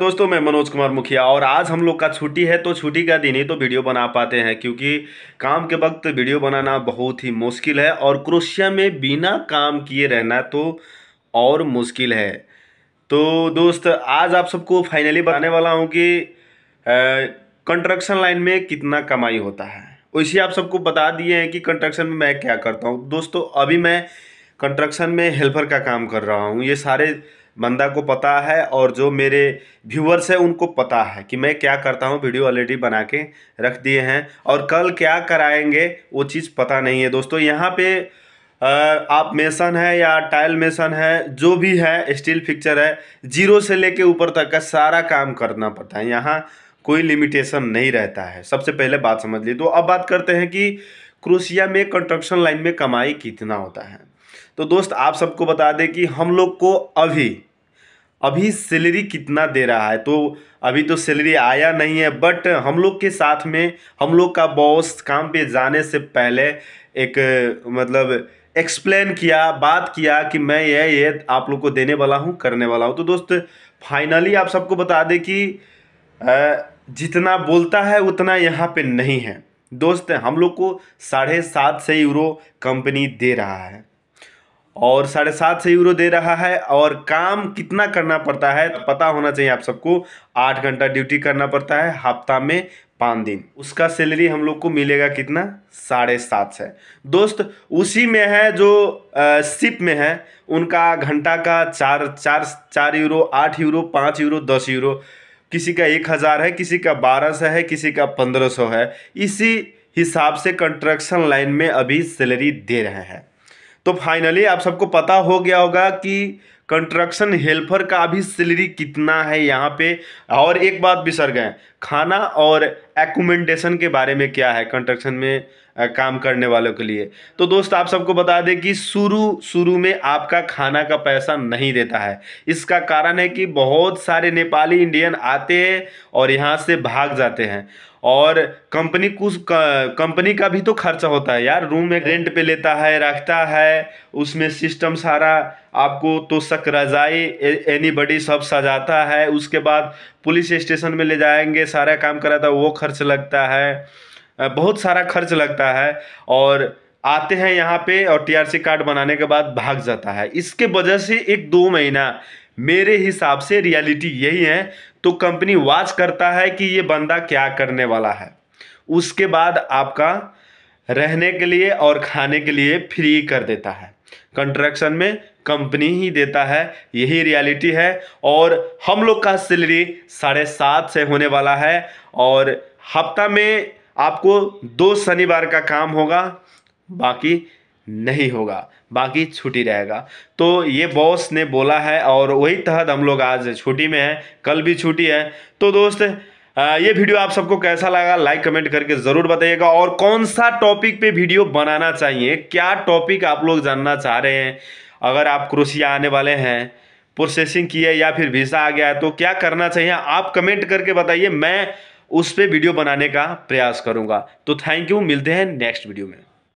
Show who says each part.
Speaker 1: दोस्तों मैं मनोज कुमार मुखिया और आज हम लोग का छुट्टी है तो छुट्टी का दिन ही तो वीडियो बना पाते हैं क्योंकि काम के वक्त वीडियो बनाना बहुत ही मुश्किल है और क्रोशिया में बिना काम किए रहना तो और मुश्किल है तो दोस्त आज आप सबको फाइनली बताने वाला हूँ कि कंस्ट्रक्शन लाइन में कितना कमाई होता है वैसे आप सबको बता दिए हैं कि कंस्ट्रक्शन में मैं क्या करता हूँ दोस्तों अभी मैं कंस्ट्रक्शन में हेल्पर का काम कर रहा हूँ ये सारे बंदा को पता है और जो मेरे व्यूअर्स हैं उनको पता है कि मैं क्या करता हूँ वीडियो ऑलरेडी बना के रख दिए हैं और कल क्या कराएंगे वो चीज़ पता नहीं है दोस्तों यहाँ पे आप मेसन है या टाइल मेसन है जो भी है स्टील फिक्चर है जीरो से लेके ऊपर तक का सारा काम करना पड़ता है यहाँ कोई लिमिटेशन नहीं रहता है सबसे पहले बात समझ ली तो अब बात करते हैं कि क्रोशिया में कंस्ट्रक्शन लाइन में कमाई कितना होता है तो दोस्त आप सबको बता दें कि हम लोग को अभी अभी सैलरी कितना दे रहा है तो अभी तो सैलरी आया नहीं है बट हम लोग के साथ में हम लोग का बॉस काम पे जाने से पहले एक मतलब एक्सप्लेन किया बात किया कि मैं ये ये आप लोग को देने वाला हूँ करने वाला हूँ तो दोस्त फाइनली आप सबको बता दें कि जितना बोलता है उतना यहाँ पे नहीं है दोस्त हम लोग को साढ़े सात सौ यूरो कंपनी दे रहा है और साढ़े सात सौ यूरो दे रहा है और काम कितना करना पड़ता है तो पता होना चाहिए आप सबको आठ घंटा ड्यूटी करना पड़ता है हफ्ता में पाँच दिन उसका सैलरी हम लोग को मिलेगा कितना साढ़े सात सौ दोस्त उसी में है जो सिप में है उनका घंटा का चार चार चार यूरो आठ यूरो पाँच यूरो दस यूरो किसी का एक हज़ार है किसी का बारह सौ है किसी का पंद्रह सौ है इसी हिसाब से कंस्ट्रक्शन लाइन में अभी सैलरी दे रहे हैं तो फाइनली आप सबको पता हो गया होगा कि कंस्ट्रक्शन हेल्पर का अभी सैलरी कितना है यहाँ पे और एक बात बिसर गए खाना और एकोमेंडेशन के बारे में क्या है कंस्ट्रक्शन में काम करने वालों के लिए तो दोस्त आप सबको बता दें कि शुरू शुरू में आपका खाना का पैसा नहीं देता है इसका कारण है कि बहुत सारे नेपाली इंडियन आते हैं और यहाँ से भाग जाते हैं और कंपनी कुछ कंपनी का भी तो खर्चा होता है यार रूम में रेंट पे लेता है रखता है उसमें सिस्टम सारा आपको तो शक रजाई एनी बडी सब सजाता है उसके बाद पुलिस स्टेशन में ले जाएंगे सारा काम कराता है वो खर्च लगता है बहुत सारा खर्च लगता है और आते हैं यहाँ पे और टीआरसी कार्ड बनाने के बाद भाग जाता है इसके वजह से एक दो महीना मेरे हिसाब से रियलिटी यही है तो कंपनी वॉच करता है कि ये बंदा क्या करने वाला है उसके बाद आपका रहने के लिए और खाने के लिए फ्री कर देता है कंट्रक्शन में कंपनी ही देता है यही रियलिटी है और हम लोग का सैलरी साढ़े सात से होने वाला है और हफ्ता में आपको दो शनिवार का काम होगा बाकी नहीं होगा बाकी छुट्टी रहेगा तो ये बॉस ने बोला है और वही तहत हम लोग आज छुट्टी में हैं कल भी छुट्टी है तो दोस्त ये वीडियो आप सबको कैसा लगा लाइक कमेंट करके ज़रूर बताइएगा और कौन सा टॉपिक पे वीडियो बनाना चाहिए क्या टॉपिक आप लोग जानना चाह रहे हैं अगर आप क्रोशिया आने वाले हैं प्रोसेसिंग किए या फिर वीज़ा आ गया है तो क्या करना चाहिए आप कमेंट करके बताइए मैं उस पर वीडियो बनाने का प्रयास करूँगा तो थैंक यू मिलते हैं नेक्स्ट वीडियो में